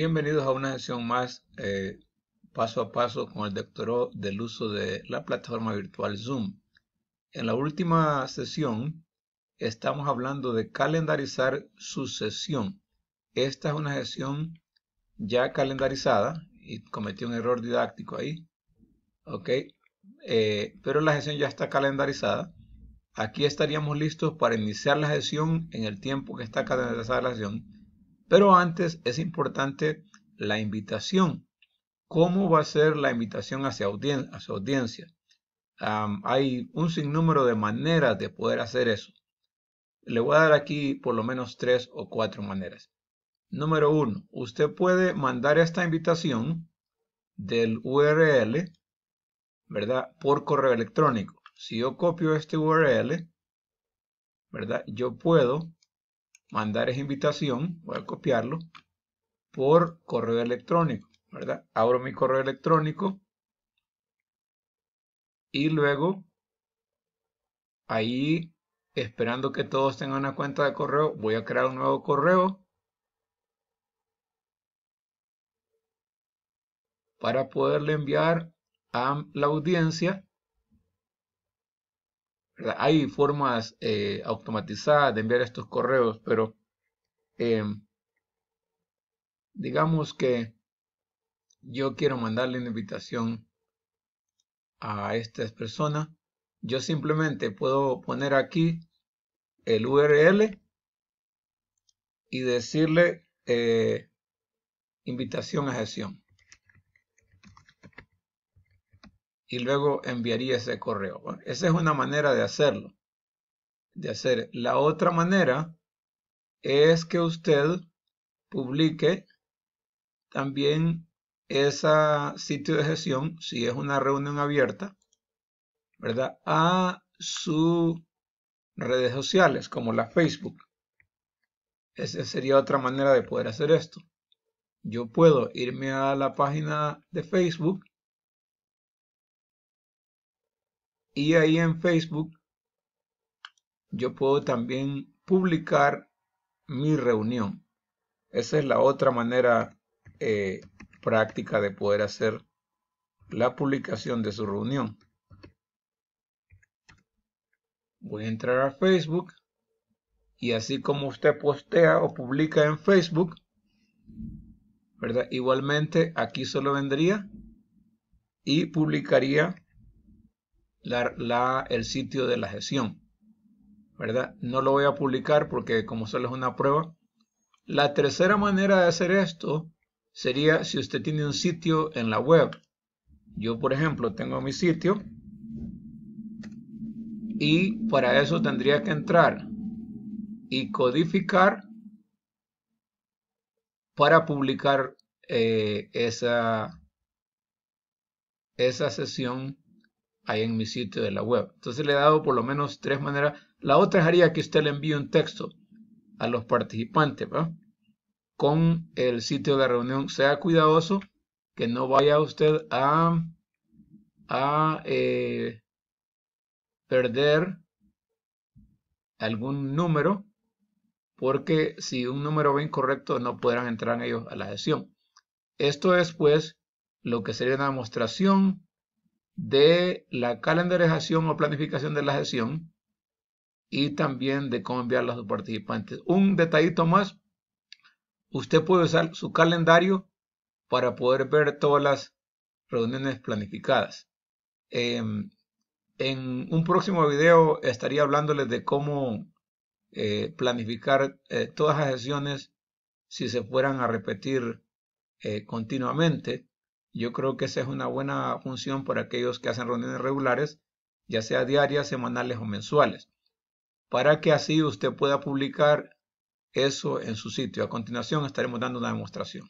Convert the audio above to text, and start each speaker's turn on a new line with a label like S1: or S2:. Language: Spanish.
S1: Bienvenidos a una sesión más eh, paso a paso con el doctorado del uso de la plataforma virtual Zoom. En la última sesión estamos hablando de calendarizar su sesión. Esta es una sesión ya calendarizada y cometí un error didáctico ahí. Ok, eh, pero la sesión ya está calendarizada. Aquí estaríamos listos para iniciar la sesión en el tiempo que está calendarizada la sesión pero antes es importante la invitación. ¿Cómo va a ser la invitación hacia, a su audiencia? hay un sinnúmero de maneras de poder hacer eso. Le voy a dar aquí por lo menos tres o cuatro maneras. Número uno, usted puede mandar esta invitación del URL, ¿verdad? Por correo electrónico. Si yo copio este URL, ¿verdad? Yo puedo mandar esa invitación, voy a copiarlo, por correo electrónico, ¿verdad? Abro mi correo electrónico y luego ahí, esperando que todos tengan una cuenta de correo, voy a crear un nuevo correo para poderle enviar a la audiencia hay formas eh, automatizadas de enviar estos correos, pero eh, digamos que yo quiero mandarle una invitación a esta persona. Yo simplemente puedo poner aquí el URL y decirle eh, invitación a gestión. y luego enviaría ese correo. esa es una manera de hacerlo. De hacer. La otra manera es que usted publique también ese sitio de gestión, si es una reunión abierta, ¿verdad? A sus redes sociales, como la Facebook. Esa sería otra manera de poder hacer esto. Yo puedo irme a la página de Facebook y ahí en Facebook yo puedo también publicar mi reunión. Esa es la otra manera eh, práctica de poder hacer la publicación de su reunión. Voy a entrar a Facebook y así como usted postea o publica en Facebook, ¿verdad? Igualmente aquí solo vendría y publicaría la, el sitio de la gestión. ¿Verdad? No lo voy a publicar porque como solo es una prueba. La tercera manera de hacer esto sería si usted tiene un sitio en la web. Yo, por ejemplo, tengo mi sitio. Y para eso tendría que entrar y codificar para publicar eh, esa, esa sesión ahí en mi sitio de la web. Entonces le he dado por lo menos tres maneras. La otra haría que usted le envíe un texto a los participantes, Con el sitio de la reunión. Sea cuidadoso que no vaya usted a, a eh, perder algún número, porque si un número va incorrecto no podrán entrar ellos a la sesión. Esto es pues lo que sería una demostración de la calendarización o planificación de la sesión y también de cómo enviarla a sus participantes. Un detallito más, usted puede usar su calendario para poder ver todas las reuniones planificadas. Em, en un próximo video estaría hablándoles de cómo eh, planificar eh, todas las sesiones si se fueran a repetir eh, continuamente. Yo creo que esa es una buena función para aquellos que hacen reuniones regulares, ya sea diarias, semanales o mensuales, para que así usted pueda publicar eso en su sitio. A continuación estaremos dando una demostración.